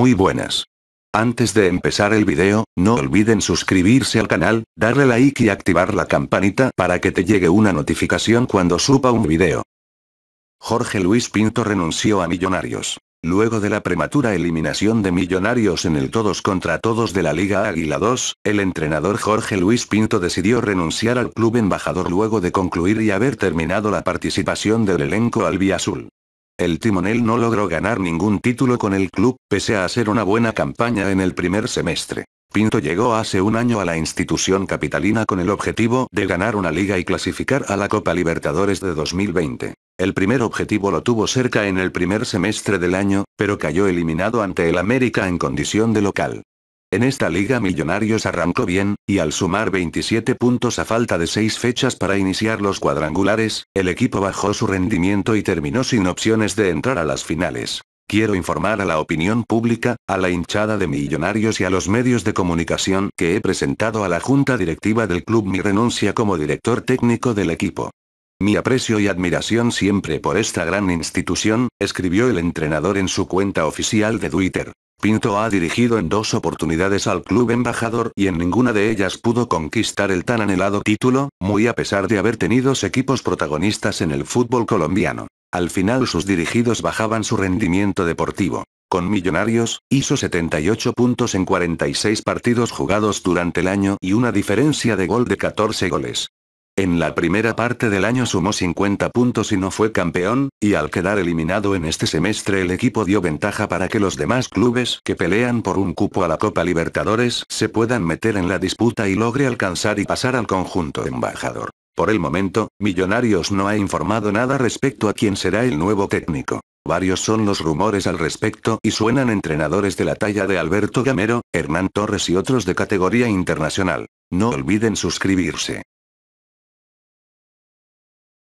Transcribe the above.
muy buenas. Antes de empezar el video, no olviden suscribirse al canal, darle like y activar la campanita para que te llegue una notificación cuando suba un video. Jorge Luis Pinto renunció a Millonarios. Luego de la prematura eliminación de Millonarios en el todos contra todos de la Liga Águila 2, el entrenador Jorge Luis Pinto decidió renunciar al club embajador luego de concluir y haber terminado la participación del elenco al Azul el timonel no logró ganar ningún título con el club, pese a hacer una buena campaña en el primer semestre. Pinto llegó hace un año a la institución capitalina con el objetivo de ganar una liga y clasificar a la Copa Libertadores de 2020. El primer objetivo lo tuvo cerca en el primer semestre del año, pero cayó eliminado ante el América en condición de local. En esta liga Millonarios arrancó bien, y al sumar 27 puntos a falta de 6 fechas para iniciar los cuadrangulares, el equipo bajó su rendimiento y terminó sin opciones de entrar a las finales. Quiero informar a la opinión pública, a la hinchada de Millonarios y a los medios de comunicación que he presentado a la junta directiva del club mi renuncia como director técnico del equipo. Mi aprecio y admiración siempre por esta gran institución, escribió el entrenador en su cuenta oficial de Twitter. Pinto ha dirigido en dos oportunidades al club embajador y en ninguna de ellas pudo conquistar el tan anhelado título, muy a pesar de haber tenido equipos protagonistas en el fútbol colombiano. Al final sus dirigidos bajaban su rendimiento deportivo. Con Millonarios, hizo 78 puntos en 46 partidos jugados durante el año y una diferencia de gol de 14 goles. En la primera parte del año sumó 50 puntos y no fue campeón, y al quedar eliminado en este semestre el equipo dio ventaja para que los demás clubes que pelean por un cupo a la Copa Libertadores se puedan meter en la disputa y logre alcanzar y pasar al conjunto embajador. Por el momento, Millonarios no ha informado nada respecto a quién será el nuevo técnico. Varios son los rumores al respecto y suenan entrenadores de la talla de Alberto Gamero, Hernán Torres y otros de categoría internacional. No olviden suscribirse.